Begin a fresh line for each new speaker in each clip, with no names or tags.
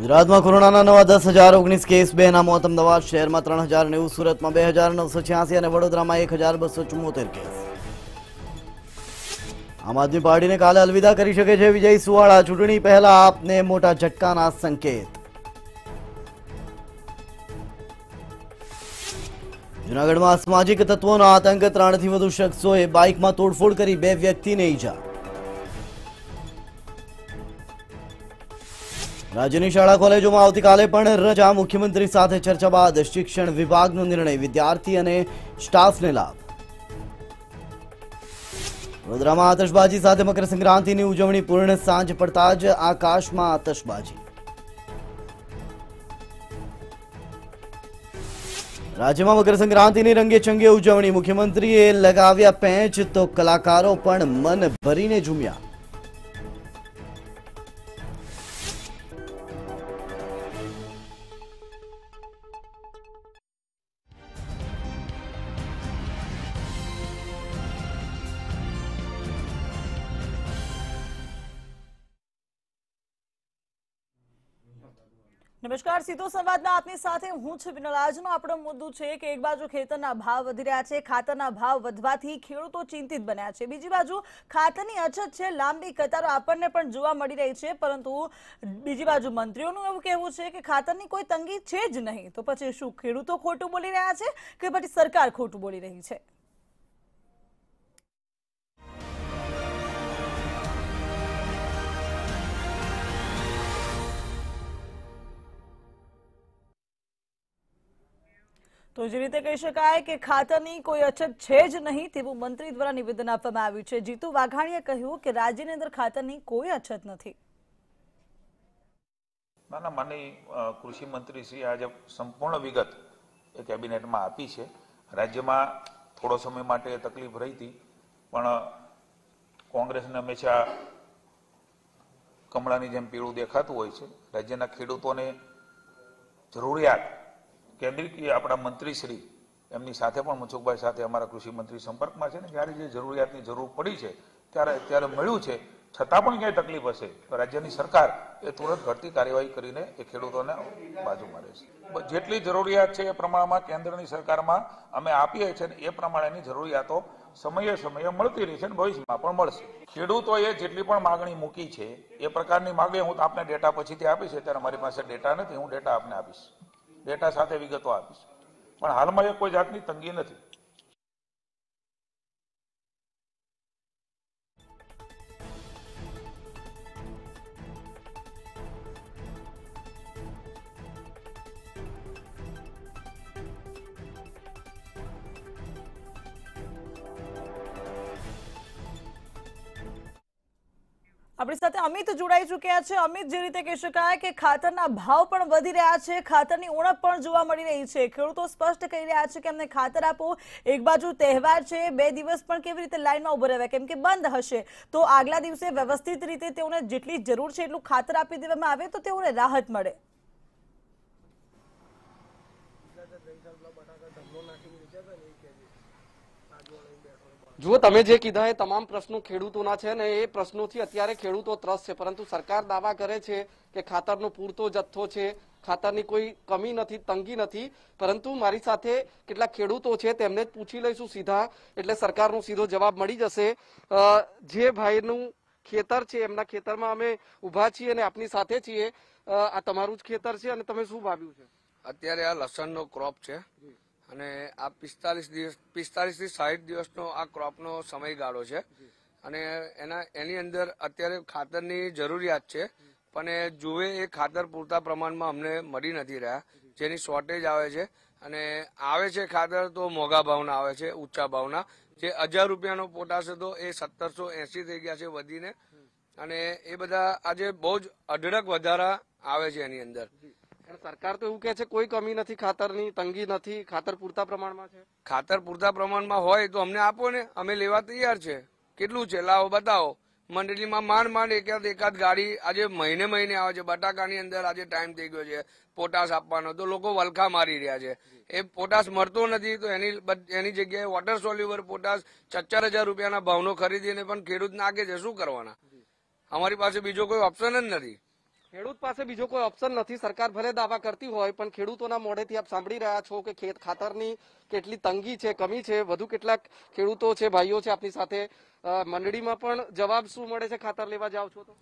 ગુજરાતમાં કોરોનાના નવા દસ હજાર ઓગણીસ કેસ બે ના મોત અમદાવાદ શહેરમાં ત્રણ હજાર નેવું સુરતમાં બે હજાર નવસો છ્યાસી અને વડોદરામાં એક હજાર બસો ચુમ્મોતેર કેસ આમ આદમી પાર્ટીને કાલે અલવિદા કરી શકે છે વિજય સુવાળા ચૂંટણી પહેલા આપને મોટા ઝટકાના સંકેત જૂનાગઢમાં સામાજિક તત્વોનો આતંક ત્રણથી વધુ શખ્સોએ બાઇકમાં તોડફોડ કરી બે વ્યક્તિને ઈજા રાજ્યની શાળા કોલેજોમાં આવતીકાલે પણ રજા મુખ્યમંત્રી સાથે ચર્ચા બાદ શિક્ષણ વિભાગનો નિર્ણય વિદ્યાર્થી અને સ્ટાફને લાભ વડોદરામાં આતશબાજી સાથે મકર ઉજવણી પૂર્ણ સાંજ પડતા જ આકાશમાં આતશબાજી રાજ્યમાં મકરસંક્રાંતિની સંક્રાંતિની રંગે ચંગે ઉજવણી મુખ્યમંત્રીએ લગાવ્યા પેંચ તો કલાકારો પણ મન ભરીને ઝૂમ્યા
નમસ્કાર સીધો સંવાદમાં આપની સાથે હું છું વિનોલાજનો આપણો મુદ્દો છે કે એક બાજુ ખેતરના ભાવ વધી રહ્યા છે ખાતરના ભાવ વધવાથી ખેડૂતો ચિંતિત બન્યા છે બીજી બાજુ ખાતરની અછત છે લાંબી કતારો આપણને પણ જોવા મળી રહી છે પરંતુ બીજી બાજુ મંત્રીઓનું એવું કહેવું છે કે ખાતરની કોઈ તંગી છે જ નહીં તો પછી શું ખેડૂતો ખોટું બોલી રહ્યા છે કે પછી સરકાર ખોટું બોલી રહી છે તો જે રીતે કહી શકાય કે ખાતાની કોઈ અછત છે જ નહીં તેવું મંત્રી દ્વારા નિવેદન આપવામાં આવ્યું છે જીતુ વાઘાણીએ કહ્યું કે રાજ્યની અંદર ખાતરની કોઈ અછત નથી
ના ના માનની કૃષિ મંત્રી શ્રી આજે સંપૂર્ણ વિગત એ કેબિનેટમાં આપી છે રાજ્યમાં થોડો સમય માટે તકલીફ રહી હતી પણ કોંગ્રેસને હંમેશા કમળાની જેમ પીળું દેખાતું હોય છે રાજ્યના ખેડૂતોને જરૂરિયાત કેન્દ્રીય આપણા મંત્રીશ્રી એમની સાથે પણ મનસુખભાઈ સાથે અમારા કૃષિ મંત્રી સંપર્કમાં છે ને જ્યારે જે જરૂરિયાતની જરૂર પડી છે ત્યારે અત્યારે મળ્યું છે છતાં પણ ક્યાંય તકલીફ હશે તો રાજ્યની સરકાર એ તુરંત ઘટતી કાર્યવાહી કરીને એ ખેડૂતોને બાજુ મારે છે જેટલી જરૂરિયાત છે એ પ્રમાણમાં કેન્દ્રની સરકારમાં અમે આપીએ છીએ ને એ પ્રમાણેની જરૂરિયાતો સમયે સમયે મળતી રહી છે ને ભવિષ્યમાં પણ મળશે ખેડૂતોએ જેટલી પણ માગણી મૂકી છે એ પ્રકારની માગણી હું આપને ડેટા પછીથી આપીશ ત્યારે મારી પાસે ડેટા નથી હું ડેટા આપને આપીશ ડેટા સાથે વિગતો આપીશ પણ હાલમાં એ કોઈ જાતની તંગી નથી
આપણી સાથે અમિત જોડાઈ ચૂક્યા છે અમિત જે રીતે કહી શકાય કે ખાતરના ભાવ પણ વધી રહ્યા છે ખાતરની ઉણપ પણ જોવા મળી રહી છે ખેડૂતો સ્પષ્ટ કહી રહ્યા છે કે અમને ખાતર આપો એક બાજુ તહેવાર છે બે દિવસ પણ કેવી રીતે લાઇનમાં ઉભો રહેવાય કેમ કે બંધ હશે તો આગલા દિવસે વ્યવસ્થિત રીતે તેઓને જેટલી જરૂર છે એટલું ખાતર આપી દેવામાં આવે તો તેઓને રાહત મળે
જુઓ તમે જે કીધા એ તમામ પ્રશ્નો ખેડૂતોના છે ને એ પ્રશ્નોથી અત્યારે ખેડૂતો ત્રસ્ત છે પરંતુ સરકાર દાવા કરે છે કે ખાતરનો પૂરતો જથ્થો છે ખાતરની કોઈ કમી નથી તંગી નથી પરંતુ મારી સાથે કેટલાક ખેડૂતો છે તેમને જ પૂછી લઈશું સીધા એટલે સરકારનો સીધો જવાબ મળી જશે જે ભાઈનું ખેતર છે એમના ખેતરમાં અમે ઊભા છીએ અને આપની સાથે છીએ આ તમારું જ ખેતર છે અને તમે શું ભાવ્યું છે અત્યારે આ લસણનો
ક્રોપ છે અને આ પિસ્તાલીસ દિવસ પિસ્તાલીસથી સાહીઠ દિવસનો આ ક્રોપનો સમયગાળો છે અને એના એની અંદર અત્યારે ખાતરની જરૂરિયાત છે પણ એ જુએ એ ખાતર પૂરતા પ્રમાણમાં અમને મળી નથી રહ્યા જેની શોર્ટેજ આવે છે અને આવે છે ખાતર તો મોંઘા ભાવના આવે છે ઊંચા ભાવના જે હજાર રૂપિયાનો પોટાશ હતો એ સત્તરસો એસી થઈ ગયા છે વધીને અને એ બધા આજે બહુ જ અઢળક વધારા આવે છે એની અંદર
સરકાર તો એવું કે છે કોઈ કમી નથી ખાતરની તંગી નથી ખાતર પૂરતા પ્રમાણમાં છે
ખાતર પૂરતા પ્રમાણમાં હોય તો અમને આપો ને અમે લેવા તૈયાર છે કેટલું છે લાવો બતાવો મંડળીમાં માંડ માંડ એકાદ એકાદ ગાડી આજે મહિને મહિને આવે છે બટાકાની અંદર આજે ટાઈમ થઈ ગયો છે પોટાશ આપવાનો તો લોકો વલખા મારી રહ્યા છે એ પોટાશ મળતો નથી તો એની એની જગ્યાએ વોટર સોલ્યુવર પોટાશ ચચ્ચર હજાર રૂપિયાના ભાવનો ખરીદીને પણ ખેડૂત નાખે છે શું કરવાના અમારી પાસે બીજો કોઈ ઓપ્શન જ નથી
ખેડૂત પાસે બીજો કોઈ ઓપ્શન નથી સરકાર ભલે દાવા કરતી હોય પણ ખેડૂતોના મોઢેથી આપ સાંભળી રહ્યા છો કે ખેત ખાતરની કેટલી તંગી છે કમી છે વધુ કેટલાક ખેડૂતો છે ભાઈઓ છે આપની સાથે મંડળીમાં પણ જવાબ શું મળે છે ખાતર લેવા જાઓ છો તો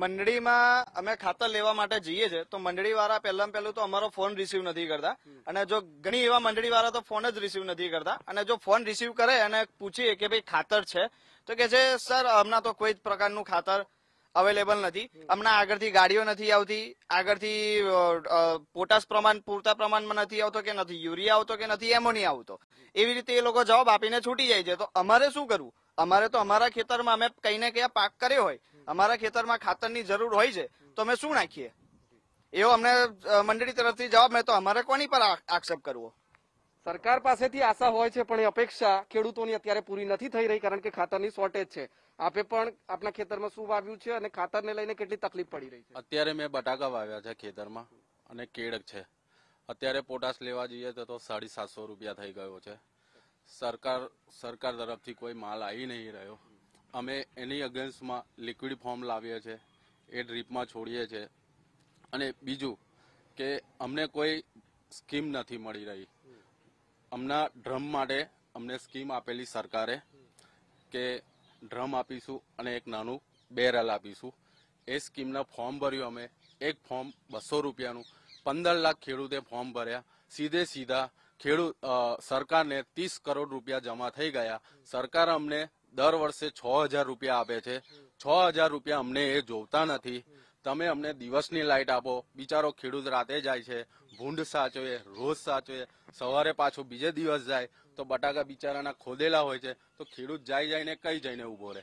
મંડળીમાં અમે ખાતર લેવા માટે જઈએ છીએ તો મંડળીવાળા પહેલાં પહેલું તો અમારો ફોન રિસીવ નથી કરતા અને જો ઘણી એવા મંડળીવાળા તો ફોન જ રિસીવ નથી કરતા અને જો ફોન રિસીવ કરે અને પૂછીએ કે ભાઈ ખાતર છે તો કે છે સર હમણાં તો કોઈ જ પ્રકારનું ખાતર અવેલેબલ નથી હમણાં આગળથી ગાડીઓ નથી આવતી આગળથી પોટાશ પ્રમાણ પૂરતા પ્રમાણમાં નથી આવતો કે નથી યુરિયા આવતો કે નથી એમોનિયા આવતો એવી રીતે એ લોકો જવાબ આપીને છૂટી જાય છે તો અમારે શું કરવું અમારે તો અમારા ખેતરમાં અમે કઈ ને કયા પાક કર્યો હોય અમારા ખેતરમાં ખાતરની જરૂર હોય છે તો અમે શું નાખીએ એવો અમને મંડળી તરફથી જવાબ મળે તો અમારે કોની પર આક્ષેપ કરવો સરકાર પાસેથી આશા હોય છે પણ એ અપેક્ષા ખેડૂતોની અત્યારે પૂરી નથી થઈ રહી કારણ કે ખાતરની શોર્ટેજ છે આપે પણ આપના ખેતરમાં શું વાવ્યું છે અને ખાતરને લઈને કેટલી
તકલીફ પડી રહી છે અત્યારે મેં બટાકા વાવ્યા છે ખેતરમાં અને કેળક છે અત્યારે પોટાશ લેવા જઈએ તો સાડી સાતસો રૂપિયા થઈ ગયો છે સરકાર સરકાર તરફથી કોઈ માલ આવી નહીં રહ્યો અમે એની અગેન્સ્ટમાં લિક્વિડ ફોર્મ લાવીએ છીએ એ ડ્રીપમાં છોડીએ છીએ અને બીજું કે અમને કોઈ સ્કીમ નથી મળી રહી અમના ડ્રમ માટે અમને સ્કીમ આપેલી સરકારે કે ડ્રમ આપીશું અને એક નાનું બેરલ આપીશું એ સ્કીમના ફોર્મ ભર્યું અમે એક ફોર્મ બસો રૂપિયાનું પંદર લાખ ખેડૂતે ફોર્મ ભર્યા સીધે સીધા ખેડૂત સરકારને ત્રીસ કરોડ રૂપિયા જમા થઈ ગયા સરકાર અમને દર વર્ષે છ હજાર રૂપિયા આપે છે છ હજાર રૂપિયા અમને એ જોતા નથી તમે અમને દિવસની લાઇટ આપો બિચારો ખેડૂત રાતે જાય છે ભૂંડ સાચવે રોજ સાચવે સવારે પાછો બીજે દિવસ જાય તો બટાકા બિચારાના ખોદેલા હોય છે તો ખેડૂત જાય જઈને કઈ જઈને ઉભો રહે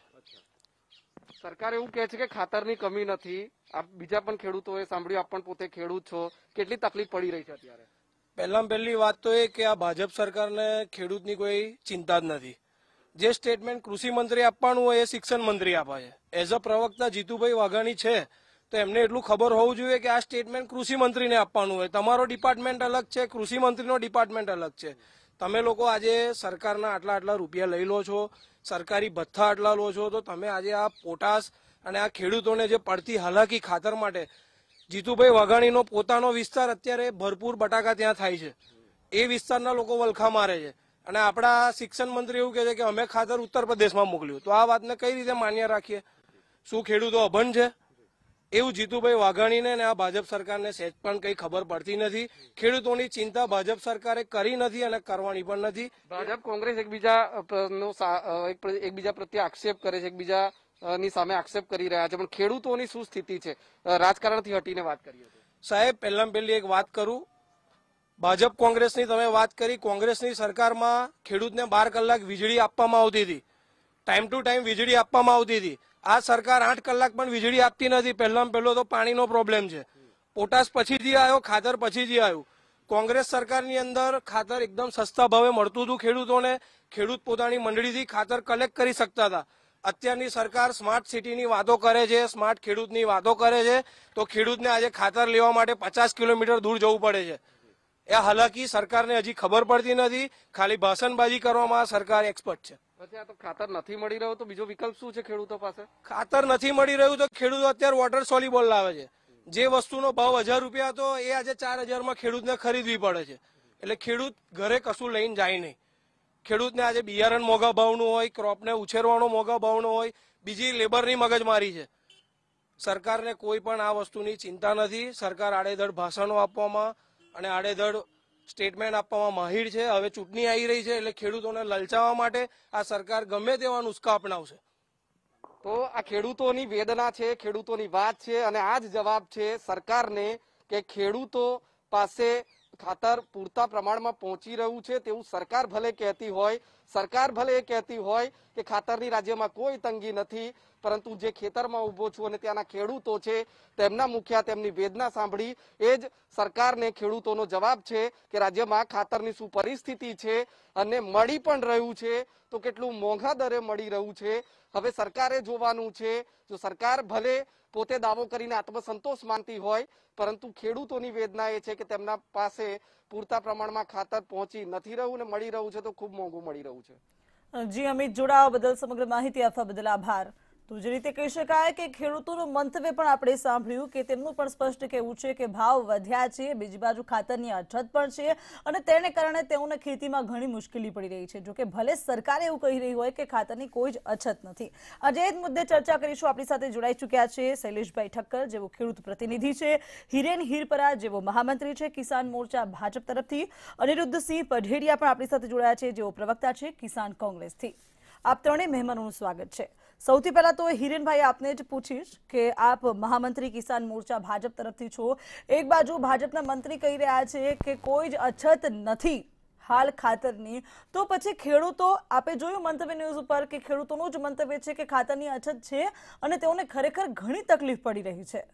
સરકાર એવું કે છે કે ખાતરની કમી નથી આપ બીજા પણ ખેડૂતોએ સાંભળ્યું આપ પણ પોતે ખેડૂત છો કેટલી તકલીફ પડી રહી છે અત્યારે
પહેલામાં પહેલી વાત તો એ કે આ ભાજપ સરકારને ખેડૂતની કોઈ ચિંતા જ નથી જે સ્ટેટમેન્ટ કૃષિ મંત્રી આપવાનું હોય એ શિક્ષણ મંત્રી આપે છે એઝ અ પ્રવક્તા જીતુભાઈ વાઘાણી છે તો એમને એટલું ખબર હોવું જોઈએ કે આ સ્ટેટમેન્ટ કૃષિમંત્રીને આપવાનું હોય તમારો ડિપાર્ટમેન્ટ અલગ છે કૃષિમંત્રીનો ડિપાર્ટમેન્ટ અલગ છે તમે લોકો આજે સરકારના આટલા આટલા રૂપિયા લઈ લો છો સરકારી ભથ્થા આટલા લો છો તો તમે આજે આ પોટાશ અને આ ખેડૂતોને જે પડતી હાલાકી ખાતર માટે જીતુભાઈ વઘાણીનો પોતાનો વિસ્તાર અત્યારે ભરપૂર બટાકા ત્યાં થાય છે એ વિસ્તારના લોકો વલખા મારે છે અને આપણા શિક્ષણ મંત્રી એવું કહે છે કે અમે ખાતર ઉત્તર પ્રદેશમાં મોકલ્યું તો આ વાતને કઈ રીતે માન્ય રાખીએ શું ખેડૂતો અભન છે એવું જીતુભાઈ વાઘાણીને અને આ ભાજપ સરકારને સહેજ પણ કંઈ ખબર પડતી નથી ખેડૂતોની ચિંતા
ભાજપ સરકારે કરી નથી અને કરવાની પણ નથી ભાજપ કોંગ્રેસ એકબીજા એકબીજા પ્રત્યે આક્ષેપ કરે છે એકબીજા ની સામે આક્ષેપ કરી રહ્યા છે પણ ખેડૂતોની શું સ્થિતિ છે રાજકારણથી હટીને વાત કરીએ સાહેબ પહેલા પહેલી એક વાત કરું ભાજપ
કોંગ્રેસની તમે વાત કરી કોંગ્રેસની સરકારમાં ખેડૂતને બાર કલાક વીજળી આપવામાં આવતી હતી ટાઈમ ટુ ટાઈમ વીજળી આપવામાં આવતી હતી આ સરકાર આઠ કલાક પણ વીજળી આપતી નથી પહેલામાં પહેલો તો પાણીનો પ્રોબ્લેમ છે પોટાશ પછીથી આવ્યો ખાતર પછીથી આવ્યું કોંગ્રેસ સરકારની અંદર ખાતર એકદમ સસ્તા ભાવે મળતું હતું ખેડૂતોને ખેડૂત પોતાની મંડળીથી ખાતર કલેક્ટ કરી શકતા હતા અત્યારની સરકાર સ્માર્ટ સિટીની વાતો કરે છે સ્માર્ટ ખેડૂતની વાતો કરે છે તો ખેડૂતને આજે ખાતર લેવા માટે પચાસ કિલોમીટર દૂર જવું પડે છે એ હાલાકી સરકારને હજી ખબર પડતી નથી ખાલી ભાષણબાજી કરવામાં સરકાર એક્સપર્ટ છે પછી
આ તો ખાતર નથી મળી રહ્યું તો બીજો વિકલ્પ શું છે ખેડૂતો પાસે ખાતર નથી મળી
રહ્યું તો ખેડૂતો અત્યારે વોટર સોલીબોલ લાવે છે જે વસ્તુનો ભાવ હજાર રૂપિયા હતો એ આજે ચાર હજારમાં ખેડૂતને ખરીદવી પડે છે એટલે ખેડૂત ઘરે કશું લઈને જાય નહીં ખેડૂતને આજે બિયારણ મોંઘા ભાવનું હોય ક્રોપને ઉછેરવાનો મોંઘા ભાવનો હોય બીજી લેબરની મગજમારી છે સરકારને કોઈ પણ આ વસ્તુની ચિંતા નથી સરકાર આડેધડ ભાષણો આપવામાં અને આડેધડ સ્ટેટમેન્ટ આપવામાં માહિર છે હવે ચૂંટણી આવી રહી છે એટલે ખેડૂતોને લલચાવવા માટે આ સરકાર ગમે તેવા નુસ્ખા અપનાવશે
તો આ ખેડૂતોની વેદના છે ખેડૂતોની વાત છે અને આ જ જવાબ છે સરકારને કે ખેડૂતો પાસે ખાતર પૂરતા પ્રમાણમાં પહોંચી રહ્યું છે તેવું સરકાર ભલે કહેતી હોય સરકાર ભલે એ કહેતી હોય કે ખાતરની રાજ્યમાં કોઈ તંગી નથી પરંતુ જે ખેતરમાં ઊભો છું અને ત્યાંના ખેડૂતો છે તેમના મુખ્યા તેમની વેદના સાંભળી એ જ સરકારને ખેડૂતોનો જવાબ છે કે રાજ્યમાં ખાતરની શું પરિસ્થિતિ છે અને મળી પણ રહ્યું છે તો કેટલું મોંઘા દરે મળી રહ્યું છે હવે સરકારે જોવાનું છે જો સરકાર ભલે પોતે દાવો કરીને આત્મસંતોષ માનતી હોય પરંતુ ખેડૂતોની વેદના એ છે કે તેમના પાસે પૂરતા પ્રમાણમાં ખાતર પહોંચી નથી રહ્યું ને મળી રહ્યું છે તો ખૂબ મોંઘું મળી રહ્યું છે
જી અમિત જોડાવા બદલ સમગ્ર માહિતી આપવા બદલ આભાર તો જે રીતે કહી શકાય કે ખેડૂતોનું મંતવ્ય પણ આપણે સાંભળ્યું કે તેમનું પણ સ્પષ્ટ કહેવું છે કે ભાવ વધ્યા છે બીજી બાજુ ખાતરની અછત પણ છે અને તેને કારણે તેઓને ખેતીમાં ઘણી મુશ્કેલી પડી રહી છે જોકે ભલે સરકાર એવું કહી રહી હોય કે ખાતરની કોઈ જ અછત નથી આજે જ મુદ્દે ચર્ચા કરીશું આપણી સાથે જોડાઈ ચૂક્યા છે શૈલેષભાઈ ઠક્કર જેવો ખેડૂત પ્રતિનિધિ છે હિરેન હિરપરા જેવો મહામંત્રી છે કિસાન મોરચા ભાજપ તરફથી અનિરુદ્ધ સિંહ પઢેરિયા પણ આપણી સાથે જોડાયા છે જેઓ પ્રવક્તા છે કિસાન કોંગ્રેસથી આપ ત્રણેય મહેમાનોનું સ્વાગત છે સૌથી પહેલા તો હિરેનભાઈ આપને જ પૂછીશ કે આપ મહામંત્રી કિસાન મોરચા ભાજપ તરફથી છો એક બાજુ ભાજપના મંત્રી કહી રહ્યા છે કે કોઈ જ અછત નથી હાલ ખાતરની તો પછી ખેડૂતો આપે જોયું મંતવ્ય ન્યૂઝ ઉપર કે ખેડૂતોનું જ મંતવ્ય છે કે ખાતરની અછત છે અને તેઓને ખરેખર ઘણી તકલીફ પડી રહી છે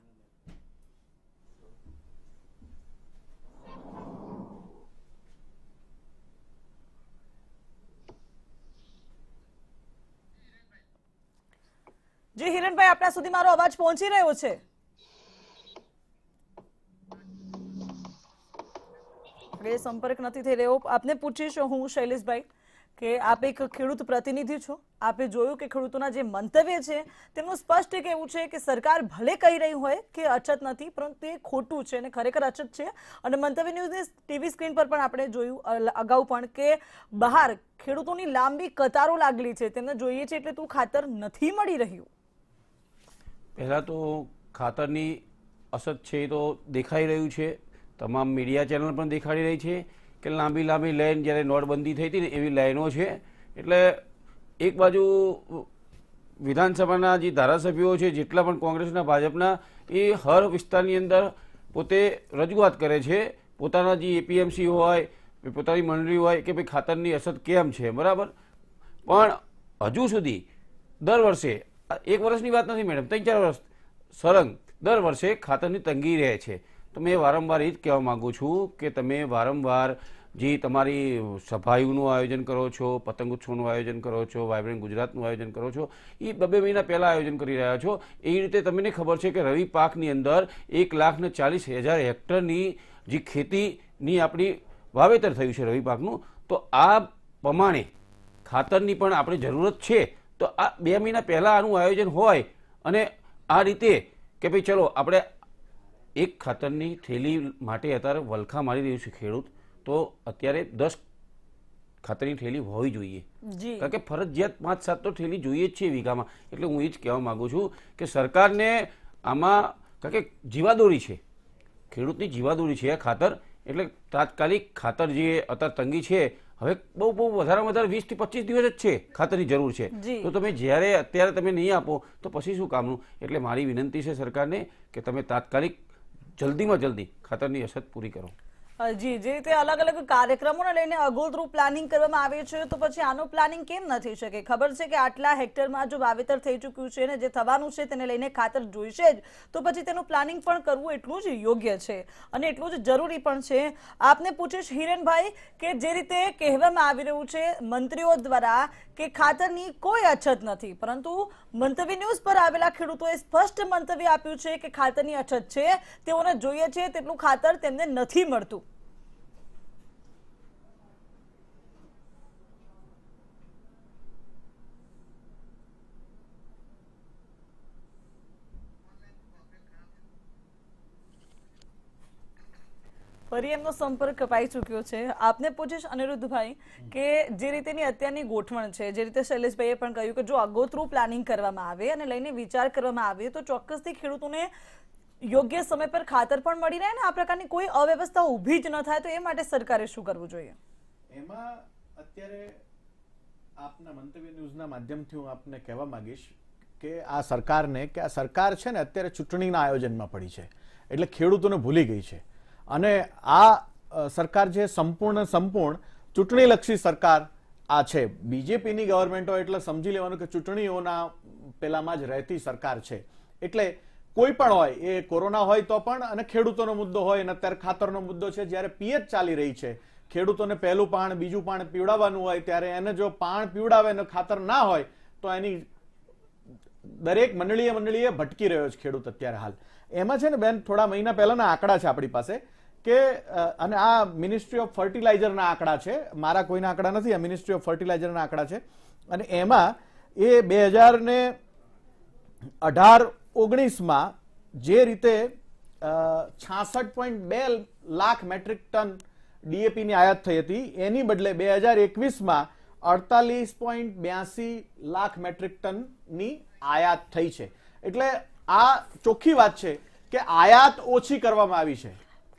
જી હિરણભાઈ આપણા સુધી મારો અવાજ પહોંચી રહ્યો છે એ સંપર્ક નથી થઈ રહ્યો આપને પૂછીશ હું શૈલેષભાઈ કે આપ એક ખેડૂત પ્રતિનિધિ છો આપે જોયું કે ખેડૂતોના જે મંતવ્ય છે તેમનું સ્પષ્ટ કહેવું છે કે સરકાર ભલે કહી રહી હોય કે અછત નથી પરંતુ એ ખોટું છે અને ખરેખર અછત છે અને મંતવ્ય ન્યૂઝની ટીવી સ્ક્રીન પર પણ આપણે જોયું અગાઉ પણ કે બહાર ખેડૂતોની લાંબી કતારો લાગેલી છે તેમને જોઈએ છે એટલે તું ખાતર નથી મળી રહ્યું
પહેલાં તો ખાતરની અસર છે એ તો દેખાઈ રહ્યું છે તમામ મીડિયા ચેનલ પણ દેખાડી રહી છે કે લાંબી લાંબી લાઇન જ્યારે નોટબંધી થઈ હતી ને એવી લાઇનો છે એટલે એક બાજુ વિધાનસભાના જે ધારાસભ્યો છે જેટલા પણ કોંગ્રેસના ભાજપના એ હર વિસ્તારની અંદર પોતે રજૂઆત કરે છે પોતાના જે એપીએમસી હોય પોતાની મંડળી હોય કે ભાઈ ખાતરની અસર કેમ છે બરાબર પણ હજુ સુધી દર વર્ષે એક વર્ષની વાત નથી મેડમ ત્રણ ચાર વર્ષ સળંગ દર વર્ષે ખાતરની તંગી રહે છે તો મેં વારંવાર એ જ કહેવા માગું છું કે તમે વારંવાર જે તમારી સભાયુનું આયોજન કરો છો પતંગ ઉત્સવનું આયોજન કરો છો વાઇબ્રન્ટ ગુજરાતનું આયોજન કરો છો એ બે મહિના પહેલાં આયોજન કરી રહ્યા છો એ રીતે તમને ખબર છે કે રવિ પાકની અંદર એક લાખને ચાલીસ હજાર હેક્ટરની જે ખેતીની આપણી વાવેતર થયું છે રવિ પાકનું તો આ પ્રમાણે ખાતરની પણ આપણે જરૂરત છે તો આ બે મહિના પહેલાં આનું આયોજન હોય અને આ રીતે કે ભાઈ ચલો આપણે એક ખાતરની થેલી માટે અત્યારે વલખા મારી રહ્યું છે ખેડૂત તો અત્યારે દસ ખાતરની થેલી હોવી જોઈએ કારણ કે ફરજિયાત પાંચ સાત તો થેલી જોઈએ જ છે વીઘામાં એટલે હું એ જ કહેવા માગું છું કે સરકારને આમાં કારણ કે જીવાદોરી છે ખેડૂતની જીવાદોરી છે આ ખાતર એટલે તાત્કાલિક ખાતર જે અત્યારે તંગી છે હવે બહુ બહુ વધારે વધારે વીસ થી પચીસ દિવસ જ છે ખાતરની જરૂર છે તો તમે જ્યારે અત્યારે તમે નહીં આપો તો પછી શું કામનું એટલે મારી વિનંતી છે સરકારને કે તમે તાત્કાલિક જલ્દીમાં જલ્દી ખાતરની અછત પૂરી કરો
જી જે રીતે અલગ અલગ કાર્યક્રમોને લઈને અગોલ અગોતરું પ્લાનિંગ કરવામાં આવ્યું છે તો પછી આનું પ્લાનિંગ કેમ ન થઈ શકે ખબર છે કે આટલા હેક્ટરમાં જો વાવેતર થઈ ચૂક્યું છે અને જે થવાનું છે તેને લઈને ખાતર જોઈશે જ તો પછી તેનું પ્લાનિંગ પણ કરવું એટલું જ યોગ્ય છે અને એટલું જ જરૂરી પણ છે આપને પૂછીશ હિરેનભાઈ કે જે રીતે કહેવામાં આવી રહ્યું છે મંત્રીઓ દ્વારા કે ખાતરની કોઈ અછત નથી પરંતુ મંતવ્ય ન્યૂઝ પર આવેલા ખેડૂતોએ સ્પષ્ટ મંતવ્ય આપ્યું છે કે ખાતરની અછત છે તેઓને જોઈએ છે તેટલું ખાતર તેમને નથી મળતું ફરી એમનો સંપર્ક કપાઈ ચૂક્યો છે આપને પૂછીશ અનિરુદ્ધભાઈ કે જે રીતેની અત્યારની ગોઠવણ છે જે રીતે શૈલેષભાઈએ પણ કહ્યું કે જો આગોતરું પ્લાનિંગ કરવામાં આવે અને લઈને વિચાર કરવામાં આવે તો ચોક્કસથી ખેડૂતોને યોગ્ય સમય પર ખાતર પણ મળી રહે ને આ પ્રકારની કોઈ અવ્યવસ્થા ઊભી જ ન થાય તો એ માટે સરકારે શું કરવું જોઈએ
એમાં અત્યારે આપના મંતવ્ય ન્યૂઝના માધ્યમથી હું આપને કહેવા માંગીશ કે આ સરકારને કે આ સરકાર છે ને અત્યારે ચૂંટણીના આયોજનમાં પડી છે એટલે ખેડૂતોને ભૂલી ગઈ છે અને આ સરકાર જે સંપૂર્ણ સંપૂર્ણ ચૂંટણીલક્ષી સરકાર આ છે બીજેપીની ગવર્મેન્ટો એટલે સમજી લેવાનું કે ચૂંટણીઓના પેલામાં જ રહેતી સરકાર છે એટલે કોઈ પણ હોય એ કોરોના હોય તો પણ અને ખેડૂતોનો મુદ્દો હોય અને અત્યારે ખાતરનો મુદ્દો છે જ્યારે પીએચ ચાલી રહી છે ખેડૂતોને પહેલું પાણ બીજું પાણ પીવડાવવાનું હોય ત્યારે એને જો પાણ પીવડાવે અને ખાતર ના હોય તો એની દરેક મંડળીએ મંડળીએ ભટકી રહ્યો છે ખેડૂત અત્યારે હાલ એમાં છે ને બેન થોડા મહિના પહેલાના આંકડા છે આપણી પાસે કે અને આ મિનિસ્ટ્રી ઓફ ફર્ટિલાઇઝરના આંકડા છે મારા કોઈના આંકડા નથી આ મિનિસ્ટ્રી ઓફ ફર્ટિલાઇઝરના આંકડા છે અને એમાં એ બે હજાર ને અઢાર ઓગણીસમાં જે રીતે છાસઠ પોઈન્ટ બે લાખ મેટ્રિક ટન ડીએપીની આયાત થઈ હતી એની બદલે બે હજાર એકવીસમાં અડતાલીસ પોઈન્ટ બ્યાસી લાખ મેટ્રિક ટનની આયાત થઈ છે એટલે આ ચોખ્ખી વાત છે કે આયાત ઓછી કરવામાં આવી છે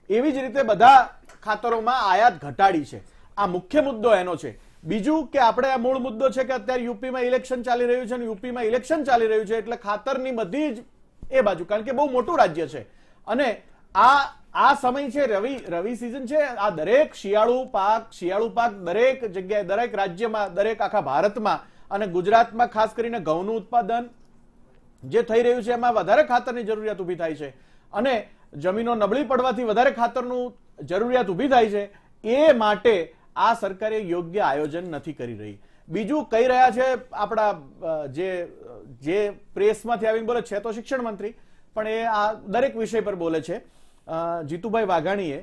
એવી જ રીતે બધા ખાતરોમાં આયાત ઘટાડી છે આ મુખ્ય મુદ્દો એનો છે બીજું કે આપણે આ મૂળ મુદ્દો છે કે અત્યારે યુપીમાં ઇલેક્શન ચાલી રહ્યું છે અને યુપીમાં ઇલેક્શન ચાલી રહ્યું છે એટલે ખાતરની બધી જ એ બાજુ કારણ કે બહુ મોટું રાજ્ય છે અને આ આ સમય છે રવિ રવિ સિઝન છે આ દરેક શિયાળુ પાક શિયાળુ પાક દરેક જગ્યાએ દરેક રાજ્યમાં દરેક આખા ભારતમાં અને ગુજરાતમાં ખાસ કરીને ઘઉંનું ઉત્પાદન જે થઈ રહ્યું છે એમાં વધારે ખાતરની જરૂરિયાત ઊભી થાય છે અને જમીનો નબળી પડવાથી વધારે ખાતરનું જરૂરિયાત ઊભી થાય છે એ માટે આ સરકારે યોગ્ય આયોજન નથી કરી રહી બીજું કહી રહ્યા છે આપણા જે જે પ્રેસમાંથી આવીને બોલે છે તો શિક્ષણ મંત્રી પણ એ આ દરેક વિષય પર બોલે છે જીતુભાઈ વાઘાણીએ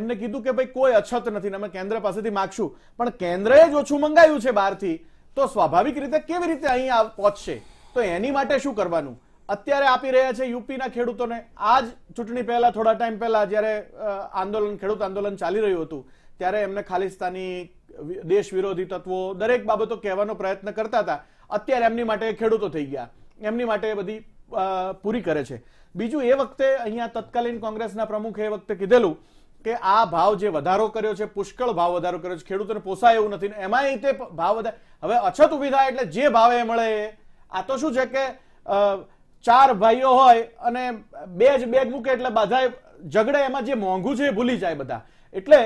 એમને કીધું કે ભાઈ કોઈ અછત નથી અમે કેન્દ્ર પાસેથી માગશું પણ કેન્દ્રએ જ ઓછું મંગાવ્યું છે બહારથી તો સ્વાભાવિક રીતે કેવી રીતે અહીંયા પહોંચશે તો એની માટે શું કરવાનું અત્યારે આપી રહ્યા છે યુપીના ખેડૂતોને આ જ ચૂંટણી પહેલા થોડા ટાઈમ પહેલા જ્યારે આંદોલન ખેડૂત આંદોલન ચાલી રહ્યું હતું ત્યારે એમને ખાલિસ્તાની દેશ વિરોધી તત્વો દરેક બાબતો કહેવાનો પ્રયત્ન કરતા હતા અત્યારે એમની માટે ખેડૂતો થઈ ગયા એમની માટે એ બધી પૂરી કરે છે બીજું એ વખતે અહીંયા તત્કાલીન કોંગ્રેસના પ્રમુખે એ વખતે કીધેલું કે આ ભાવ જે વધારો કર્યો છે પુષ્કળ ભાવ વધારો કર્યો છે ખેડૂતોને પોસાય એવું નથી એમાંય તે ભાવ વધારે હવે અછત ઉભી થાય એટલે જે ભાવે મળે આ તો શું છે કે ચાર ભાઈઓ હોય અને બે જ બેગ મૂકે એટલે બધા ઝઘડે એમાં જે મોંઘું છે એ ભૂલી જાય બધા એટલે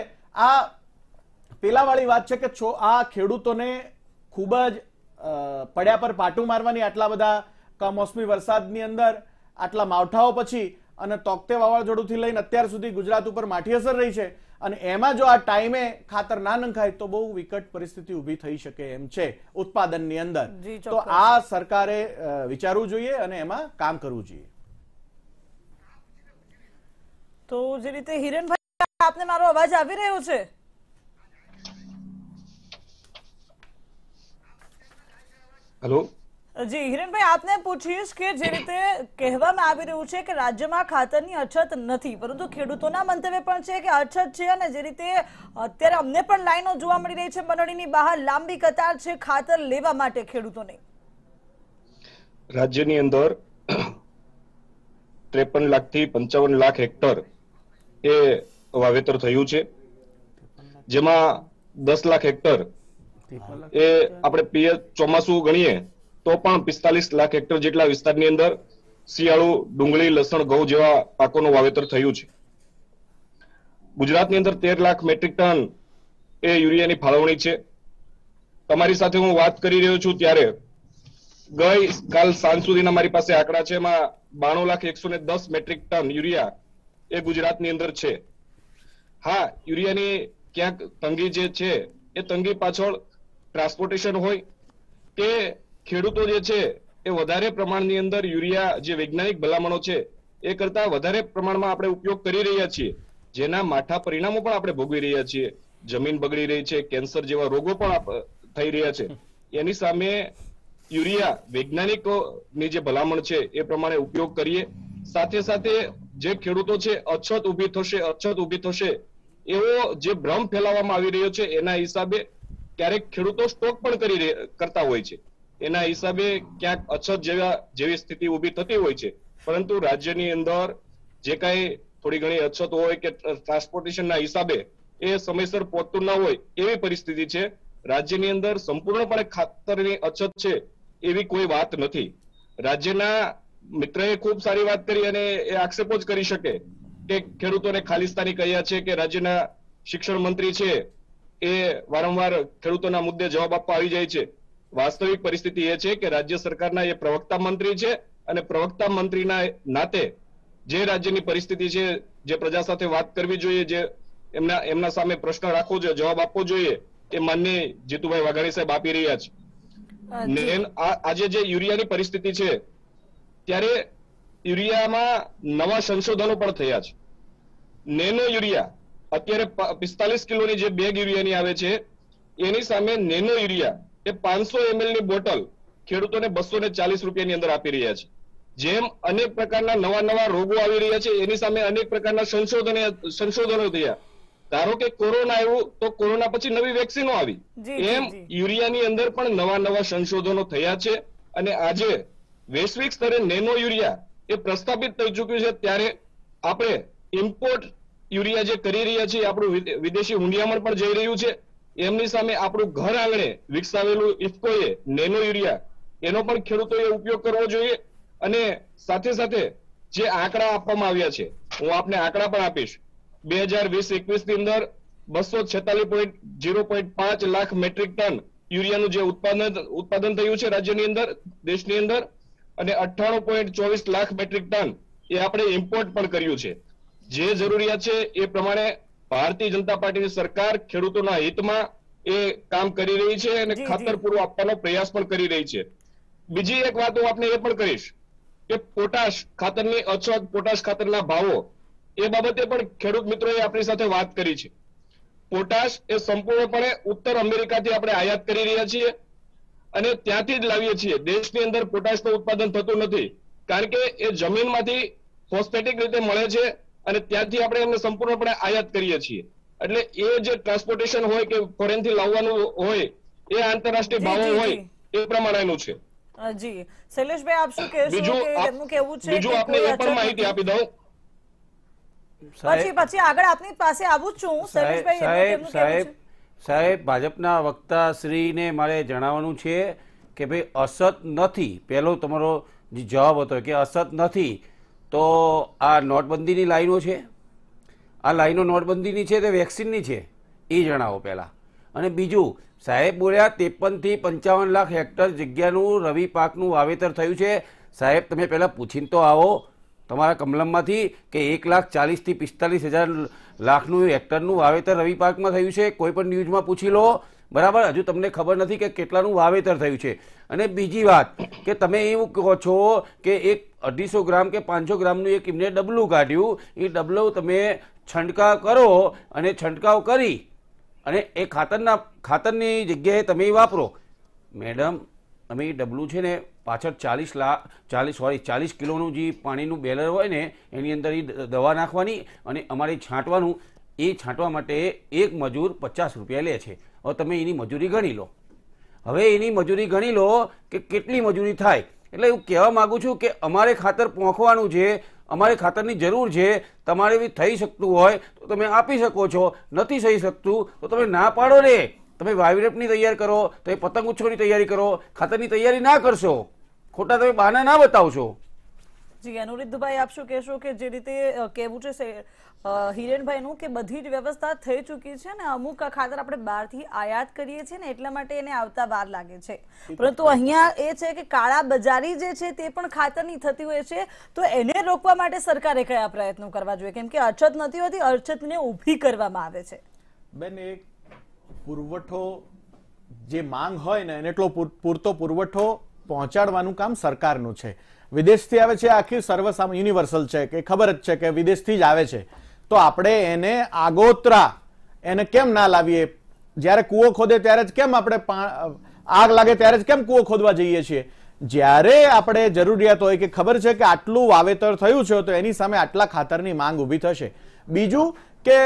આ પેલાવાળી વાત છે કે છો આ ખેડૂતોને ખૂબ જ પડ્યા પર પાટું મારવાની આટલા બધા કમોસમી વરસાદની અંદર આટલા માવઠાઓ પછી અને તોકતે વાવાઝોડુંથી લઈને અત્યાર સુધી ગુજરાત ઉપર માઠી અસર રહી છે અને એમાં જો આ ટાઈમે ખાતર ના નંખાય તો બહુ વિકટ પરિસ્થિતિ ઊભી થઈ શકે એમ છે ઉત્પાદનની અંદર તો આ સરકારે વિચારવું જોઈએ અને એમાં કામ કરવું જોઈએ
તો જે રીતે હિરેનભાઈ આપને મારો અવાજ આવી રહ્યો છે હેલો જી હિરેનભાઈ આપને પૂછીશ કે જે રીતે કહેવામાં આવી રહ્યું છે કે રાજ્યમાં ખાતરની અછત નથી પરંતુ ખેડૂતોના મંતવ્ય પણ છે કે અછત છે અને જે રીતે અત્યારે અમને પણ લાઈનો જોવા મળી રહી છે મંડળીની બહાર લાંબી કતાર છે ખાતર લેવા માટે ખેડૂતોને
રાજ્યની અંદર ત્રેપન લાખ થી પંચાવન લાખ હેક્ટર એ વાવેતર થયું છે જેમાં દસ લાખ હેક્ટર એ આપણે પીએચ ચોમાસું ગણીએ તો પણ પિસ્તાલીસ લાખ હેક્ટર જેટલા વિસ્તારની અંદર શિયાળુ ડુંગળી લસણ ઘઉં જેવા પાકોનું વાવેતર થયું છે ગુજરાતની અંદર તેર લાખ મેટ્રિક ટન એ યુરિયાની ફાળવણી છે તમારી સાથે હું વાત કરી રહ્યો છું ત્યારે ગઈ કાલ સાંજ સુધીના મારી પાસે આંકડા છે એમાં બાણું લાખ એકસો ને દસ મેટ્રિક ટન યુરિયા એ ગુજરાતની અંદર છે હા યુરિયાની ક્યાંક તંગી જે છે એ તંગી પાછળ ટ્રાન્સપોર્ટેશન હોય કે ખેડૂતો જે છે એ વધારે પ્રમાણની અંદર યુરિયા જે વૈજ્ઞાનિક ભલામણો છે એ કરતા વધારે પ્રમાણમાં આપણે ઉપયોગ કરી રહ્યા છીએ જેના માઠા પરિણામો પણ આપણે ભોગવી રહ્યા છીએ જમીન બગડી રહી છે કેન્સર જેવા રોગો પણ થઈ રહ્યા છે એની સામે યુરિયા વૈજ્ઞાનિકોની જે ભલામણ છે એ પ્રમાણે ઉપયોગ કરીએ સાથે સાથે જે ખેડૂતો છે અછત ઉભી થશે અછત ઉભી થશે એવો જે ભ્રમ ફેલાવવામાં આવી રહ્યો છે એના હિસાબે ક્યારેક ખેડૂતો સ્ટોક પણ કરી કરતા હોય છે એના હિસાબે ક્યાંક અછત જેવા જેવી સ્થિતિ ઉભી થતી હોય છે પરંતુ રાજ્યની અંદર જે કાંઈ થોડી ઘણી અછત હોય કે ટ્રાન્સપોર્ટેશનના હિસાબે એ સમયસર પહોંચતું ન હોય એવી પરિસ્થિતિ છે રાજ્યની અંદર સંપૂર્ણપણે ખાતરની અછત છે એવી કોઈ વાત નથી રાજ્યના મિત્રએ ખૂબ સારી વાત કરી અને એ આક્ષેપો જ કરી શકે કે ખેડૂતોને ખાલિસ્તાની કહ્યા છે કે રાજ્યના શિક્ષણ મંત્રી છે એ વારંવાર ખેડૂતોના મુદ્દે જવાબ આપવા આવી જાય છે વાસ્તવિક પરિસ્થિતિ એ છે કે રાજ્ય સરકારના એ પ્રવક્તા મંત્રી છે અને પ્રવક્તા મંત્રીના નાતે જે રાજ્યની પરિસ્થિતિ છે જે પ્રજા સાથે વાત કરવી જોઈએ જે એમના એમના સામે પ્રશ્ન રાખવો જોઈએ જવાબ આપવો જોઈએ એ માન્ય જીતુભાઈ વાઘાણી સાહેબ આપી રહ્યા
છે
આજે જે યુરિયાની પરિસ્થિતિ છે ત્યારે યુરિયામાં નવા સંશોધનો પણ થયા છે નેનો યુરિયા અત્યારે પિસ્તાલીસ કિલોની જે બેગ યુરિયાની આવે છે એની સામે નેનો યુરિયા તે પાંચસો એમએલ ની બોટલ ખેડૂતોને બસો ને ચાલીસ રૂપિયાની અંદર આપી રહ્યા છે જેમ અનેક પ્રકારના નવા નવા રોગો આવી રહ્યા છે એની સામે અનેક પ્રકારના સંશોધને સંશોધનો થયા ધારો કે કોરોના આવ્યું તો કોરોના પછી નવી વેક્સિનો આવી એમ યુરિયાની અંદર પણ નવા નવા સંશોધનો થયા છે અને આજે વૈશ્વિક સ્તરે નેનો યુરિયા એ પ્રસ્થાપિત થઈ ચુક્યું છે ત્યારે આપણે ઇમ્પોર્ટ યુરિયા જે કરી રહ્યા છીએ આપણું વિદેશી હુંડિયામણ પણ જઈ રહ્યું છે એમની સામે આપણું ઘર આંગણે વિકસાવેલું ઇફકોએ નેનો યુરિયા એનો પણ ખેડૂતોએ ઉપયોગ કરવો જોઈએ અને સાથે સાથે જે આંકડા આપવામાં આવ્યા છે હું આપને આંકડા પણ આપીશ બે હજાર વીસ એકવીસ ની અંદર બસો છેતાલીસ પોઈન્ટ ઝીરો પોઈન્ટ પાંચ લાખ મેટ્રિક ટન યુરિયાનું જે ઉત્પાદન ઉત્પાદન થયું છે રાજ્યની અંદર દેશની અંદર અને અઠ્ઠાણું પોઈન્ટ ચોવીસ લાખ મેટ્રિક ટન એ આપણે ઇમ્પોર્ટ પણ કર્યું છે જે જરૂરિયાત છે એ પ્રમાણે ભારતીય જનતા પાર્ટીની સરકાર ખેડૂતોના હિતમાં એ કામ કરી રહી છે અને ખાતર પૂરું આપવાનો પ્રયાસ પણ કરી રહી છે બીજી એક વાત હું આપને એ પણ કહીશ કે પોટાશ ખાતરની અથવા પોટાશ ખાતરના ભાવો એ બાબતે પણ ખેડૂત મિત્રોએ આપણી સાથે વાત કરી છે પોટાશ એ સંપૂર્ણપણે ઉત્તર અમેરિકાથી આપણે આયાત કરી રહ્યા છીએ અને ત્યાંથી જ લાવીએ છીએ દેશની અંદર પોટાશનું ઉત્પાદન થતું નથી કારણ કે એ જમીનમાંથી ફોસ્ફેટિક રીતે મળે છે અને ત્યાંથી આપણે એમને સંપૂર્ણપણે આયાત કરીએ છીએ એટલે એ જે ટ્રાન્સપોર્ટેશન હોય કે ફોરેનથી લાવવાનું હોય એ આંતરરાષ્ટ્રીય ભાવો હોય એ પ્રમાણેનું છે
જી શૈલેષભાઈ આપ શું કહેશો કે એમનું કેવું છે બીજું આપને એ પણ માહિતી આપી
દઉં
પછી
પછી આગળ આપની પાસે આવું છું શૈલેષભાઈ સાહેબ સાહેબ
સાહેબ ભાજપના વક્તા શ્રીને મારે જણાવવાનું છે કે ભાઈ અસત નથી પહેલો તમારો જવાબ હતો કે અસત નથી તો આ નોટબંધીની લાઈનો છે આ લાઈનો નોટબંધીની છે તે વેક્સિનની છે એ જણાવો પહેલાં અને બીજું સાહેબ બોલ્યા ત્રેપનથી પંચાવન લાખ હેક્ટર જગ્યાનું રવિ પાકનું વાવેતર થયું છે સાહેબ તમે પહેલાં પૂછીને તો આવો તમારા કમલમમાંથી કે એક લાખ ચાલીસથી પિસ્તાલીસ હજાર લાખનું હેક્ટરનું વાવેતર રવિ પાકમાં થયું છે કોઈ પણ ન્યૂઝમાં પૂછી લો બરાબર હજુ તમને ખબર નથી કે કેટલાનું વાવેતર થયું છે અને બીજી વાત કે તમે એવું કહો છો કે એક અઢીસો ગ્રામ કે પાંચસો ગ્રામનું એક એમને ડબલું કાઢ્યું એ ડબલું તમે છંટકાવ કરો અને છંટકાવ કરી અને એ ખાતરના ખાતરની જગ્યાએ તમે એ વાપરો મેડમ અમે એ ડબલું છે ને પાછળ ચાલીસ લાખ ચાલીસ સોરી ચાલીસ કિલોનું જે પાણીનું બેલર હોય ને એની અંદર એ દવા નાખવાની અને અમારે છાંટવાનું એ છાંટવા માટે એક મજૂર પચાસ રૂપિયા લે છે હવે તમે એની મજૂરી ગણી લો હવે એની મજૂરી ગણી લો કે કેટલી મજૂરી થાય એટલે એવું કહેવા માગું છું કે અમારે ખાતર પહોંચવાનું છે અમારે ખાતરની જરૂર છે તમારે એવી થઈ શકતું હોય તો તમે આપી શકો છો નથી થઈ શકતું તો તમે ના પાડો ને તમે વાવીરેપની તૈયારી કરો તમે પતંગ ઉછોની તૈયારી કરો ખાતરની તૈયારી ના કરશો ખોટા તમે બહાના ના બતાવશો
જી અનુરુદ્ધભાઈ આપ શું કહેશો કે જે રીતે કહેવું છે હિરેનભાઈનું કે બધી જ વ્યવસ્થા થઈ ચૂકી છે ને અમુક ખાતર આપણે બહારથી આયાત કરીએ છીએ ને એટલા માટે એને આવતા વાર લાગે છે પરંતુ અહીંયા એ છે કે કાળા બજારી જે છે તે પણ ખાતરની થતી હોય છે તો એને રોકવા માટે સરકારે કયા પ્રયત્નો કરવા જોઈએ કેમ કે અછત નથી હોતી અછતને ઊભી કરવામાં આવે છે
બેન એક પુરવઠો જે માંગ હોય ને એને એટલો પૂરતો પુરવઠો પહોંચાડવાનું કામ સરકારનું છે વિદેશથી આવે છે આખી સર્વસામ યુનિવર્સલ છે કે ખબર જ છે કે વિદેશથી જ આવે છે તો આપણે એને આગોતરા એને કેમ ના લાવીએ જ્યારે કૂવો ખોદે ત્યારે જ કેમ આપણે આગ લાગે ત્યારે જ કેમ કૂવો ખોદવા જઈએ છીએ જ્યારે આપણે જરૂરિયાત હોય કે ખબર છે કે આટલું વાવેતર થયું છે તો એની સામે આટલા ખાતરની માંગ ઊભી થશે બીજું કે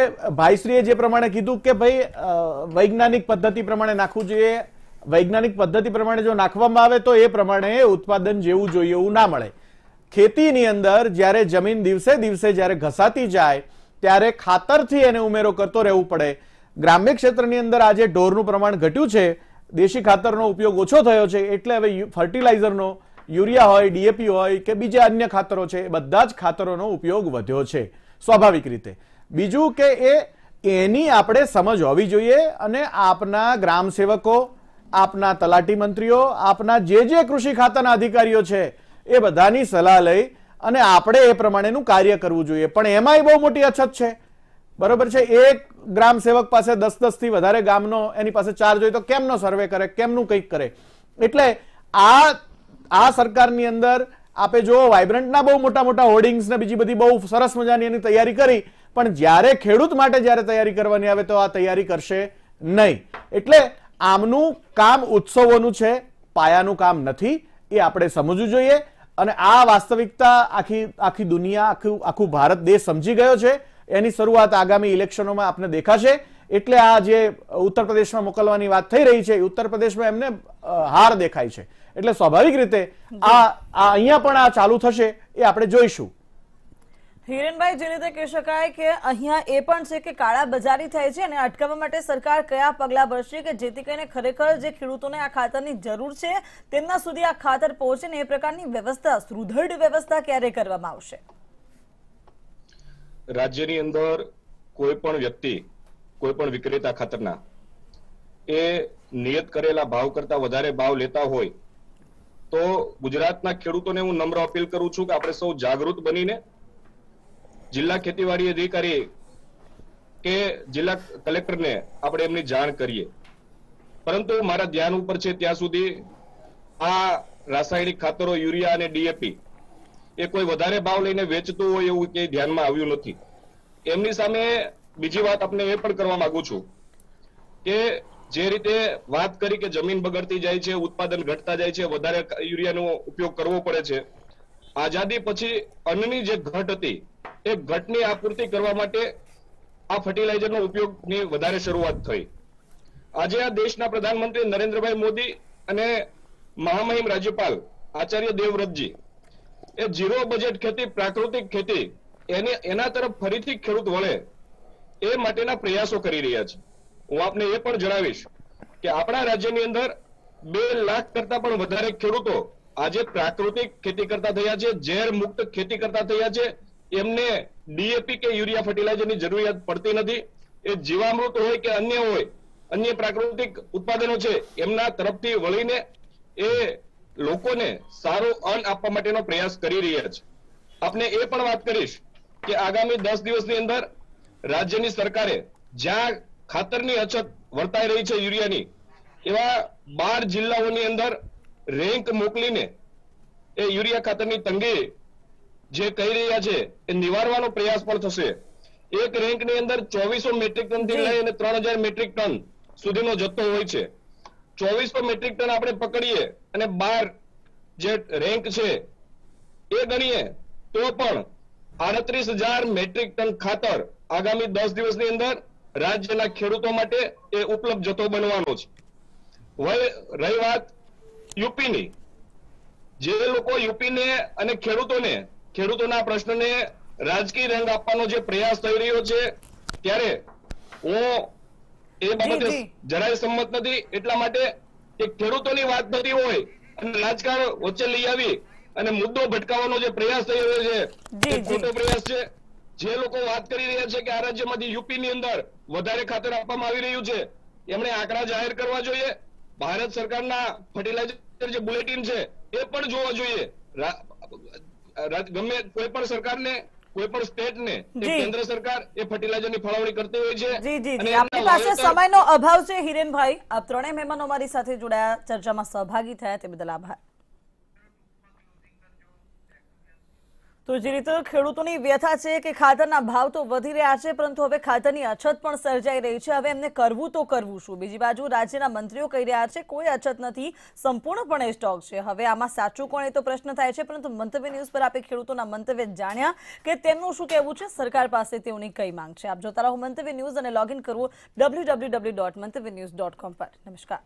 ભાઈશ્રીએ જે પ્રમાણે કીધું કે ભાઈ વૈજ્ઞાનિક પદ્ધતિ પ્રમાણે નાખવું જોઈએ વૈજ્ઞાનિક પદ્ધતિ પ્રમાણે જો નાખવામાં આવે તો એ પ્રમાણે ઉત્પાદન જેવું જોઈએ એવું ના મળે ખેતીની અંદર જ્યારે જમીન દિવસે દિવસે જ્યારે ઘસાતી જાય ત્યારે ખાતરથી એને ઉમેરો કરતો રહેવું પડે ગ્રામ્ય ક્ષેત્રની અંદર આજે ઢોરનું પ્રમાણ ઘટ્યું છે દેશી ખાતરનો ઉપયોગ ઓછો થયો છે એટલે હવે ફર્ટિલાઇઝરનો યુરિયા હોય ડીએપી હોય કે બીજા અન્ય ખાતરો છે એ બધા જ ખાતરોનો ઉપયોગ વધ્યો છે સ્વાભાવિક રીતે બીજું કે એ એની આપણે સમજ હોવી જોઈએ અને આપના ગ્રામ સેવકો આપના તલાટી મંત્રીઓ આપના જે જે કૃષિ ખાતાના અધિકારીઓ છે એ બધાની સલાહ લઈ અને આપણે એ પ્રમાણેનું કાર્ય કરવું જોઈએ પણ એમાંય બહુ મોટી અછત છે બરોબર છે એક ગ્રામ સેવક પાસે દસ દસથી વધારે ગામનો એની પાસે ચાર્જ હોય તો કેમનો સર્વે કરે કેમનું કંઈક કરે એટલે આ આ સરકારની અંદર આપે જો વાઇબ્રન્ટના બહુ મોટા મોટા હોર્ડિંગ્સ ને બીજી બધી બહુ સરસ મજાની એની તૈયારી કરી પણ જ્યારે ખેડૂત માટે જ્યારે તૈયારી કરવાની આવે તો આ તૈયારી કરશે નહીં એટલે આમનું કામ ઉત્સવોનું છે પાયાનું કામ નથી એ આપણે સમજવું જોઈએ અને આ વાસ્તવિકતા આખી આખી દુનિયા આખું આખું ભારત દેશ સમજી ગયો છે એની શરૂઆત આગામી ઇલેક્શનોમાં આપણે દેખાશે એટલે આ જે ઉત્તર પ્રદેશમાં મોકલવાની વાત થઈ રહી છે ઉત્તર પ્રદેશમાં એમને હાર દેખાય છે એટલે સ્વાભાવિક રીતે આ અહીંયા પણ આ ચાલુ થશે એ આપણે જોઈશું
હિરેનભાઈ જે રીતે કહી શકાય કે અહીંયા એ પણ છે કે કાળા બજારી થાય છે અને અટકાવવા માટે સરકાર કયા પગલાં ભરશે કે જેથી કરીને ખરેખર જે ખેડૂતોને આ ખાતરની જરૂર છે તેમના સુધી આ ખાતર પહોંચે ને એ પ્રકારની વ્યવસ્થા સુદૃઢ વ્યવસ્થા ક્યારે કરવામાં આવશે
રાજ્યની અંદર કોઈ પણ વ્યક્તિ કોઈ પણ વિક્રેતા ખાતરના એ નિયત કરેલા ભાવ કરતા વધારે ભાવ લેતા હોય તો ગુજરાતના ખેડૂતોને હું નમ્ર અપીલ કરું છું કે આપણે સૌ જાગૃત બનીને જિલ્લા ખેતીવાડી અધિકારી કે જિલ્લા કલેક્ટરને આપણે એમની જાણ કરીએ પરંતુ મારા ધ્યાન ઉપર છે ત્યાં સુધી આ રાસાયણિક ખાતરો યુરિયા અને ડીએપી એ કોઈ વધારે ભાવ લઈને વેચતું હોય એવું કે ધ્યાનમાં આવ્યું નથી એમની સામે બીજી વાત આપણે એ પણ કરવા માંગુ છું કે જે રીતે વાત કરી કે જમીન બગડતી જાય છે ઉત્પાદન ઘટતા જાય છે વધારે યુરિયાનો ઉપયોગ કરવો પડે છે આઝાદી પછી અન્નની જે ઘટ હતી એ ઘટની આપૂર્તિ કરવા માટે આ ફર્ટિલાઇઝરનો ઉપયોગની વધારે શરૂઆત થઈ આજે આ દેશના પ્રધાનમંત્રી નરેન્દ્રભાઈ મોદી અને મહામહિમ રાજ્યપાલ આચાર્ય દેવવ્રતજી એ ઝીરો બજેટ ખેતી પ્રાકૃતિક ખેતી એને એના તરફ ફરીથી ખેડૂત વળે એ માટેના પ્રયાસો કરી રહ્યા છે હું આપને એ પણ જણાવીશ કે આપણા રાજ્યની અંદર બે લાખ કરતા પણ વધારે ખેડૂતો આજે પ્રાકૃતિક ખેતી કરતા થયા છે ઝેર મુક્ત ખેતી કરતા થયા છે એમને ડીએપી કે યુરિયા ફર્ટિલાઇઝરની જરૂરિયાત પડતી નથી એ જીવામૃત હોય કે અન્ય હોય અન્ય પ્રાકૃતિક ઉત્પાદનો છે એમના તરફથી વળીને એ લોકોને સારો અન્ન આપવા માટેનો પ્રયાસ કરી રહ્યા છે આપને એ પણ વાત કરીશ કે આગામી દસ દિવસની અંદર રાજ્યની સરકારે જ્યાં ખાતરની અછત વર્તાઈ રહી છે યુરિયાની એવા બાર જિલ્લાઓની અંદર રેન્ક મોકલીને એ યુરિયા ખાતરની તંગી જે કહી રહ્યા છે એ નિવારવાનો પ્રયાસ પણ થશે એક રેન્કની અંદર ચોવીસો મેટ્રિક ટન થી લઈ અને ત્રણ હજાર મેટ્રિક ટન સુધીનો જથ્થો હોય છે ચોવીસો મેટ્રિક ટન આપણે પકડીએ અને બાર જે રેન્ક છે એ ગણીએ તો પણ આડત્રીસ હજાર મેટ્રિક ટન ખાતર આગામી દસ દિવસની અંદર રાજ્યના ખેડૂતો માટે એ ઉપલબ્ધ જથ્થો બનવાનો છે રહી વાત યુપીની જે લોકો યુપીને અને ખેડૂતોને ખેડૂતોના પ્રશ્નને રાજકીય રંગ આપવાનો જે પ્રયાસ થઈ રહ્યો છે ત્યારે હું એ બાબતે જરાય સંમત નથી એટલા માટે કે ખેડૂતોની વાત નથી હોય અને રાજકારણ વચ્ચે લઈ આવી અને મુદ્દો ભટકાવવાનો જે પ્રયાસ થઈ રહ્યો છે ખોટો પ્રયાસ છે જે લોકો વાત કરી રહ્યા છે કે આ રાજ્યમાંથી યુપીની અંદર વધારે ખાતર આપવામાં આવી રહ્યું છે એમણે આંકડા જાહેર કરવા જોઈએ ભારત સરકારના ફર્ટિલાઇઝર જે બુલેટિન છે એ પણ જોવા જોઈએ ગમે કોઈ પણ સરકાર ને કોઈ પણ સ્ટેટ ને કેન્દ્ર સરકાર એ ની ફાળવણી કરતી હોય છે જી જી જી આપની પાસે સમયનો
અભાવ છે હિરેનભાઈ આપ ત્રણેય મહેમાનો અમારી સાથે જોડાયા ચર્ચામાં સહભાગી થયા તે બદલ આભાર તો જે રીતે ખેડૂતોની વ્યથા છે કે ખાતરના ભાવ તો વધી રહ્યા છે પરંતુ હવે ખાતરની અછત પણ સર્જાઈ રહી છે હવે એમને કરવું તો કરવું શું બીજી બાજુ રાજ્યના મંત્રીઓ કહી રહ્યા છે કોઈ અછત નથી સંપૂર્ણપણે સ્ટોક છે હવે આમાં સાચું કોણ એ તો પ્રશ્ન થાય છે પરંતુ મંતવ્ય ન્યૂઝ પર આપણે ખેડૂતોના મંતવ્ય જાણ્યા કે તેમનું શું કહેવું છે સરકાર પાસે તેઓની કઈ માંગ છે આપ જોતા રહો મંતવ્ય ન્યૂઝ અને લોગિન કરવું ડબલ્યુ પર નમસ્કાર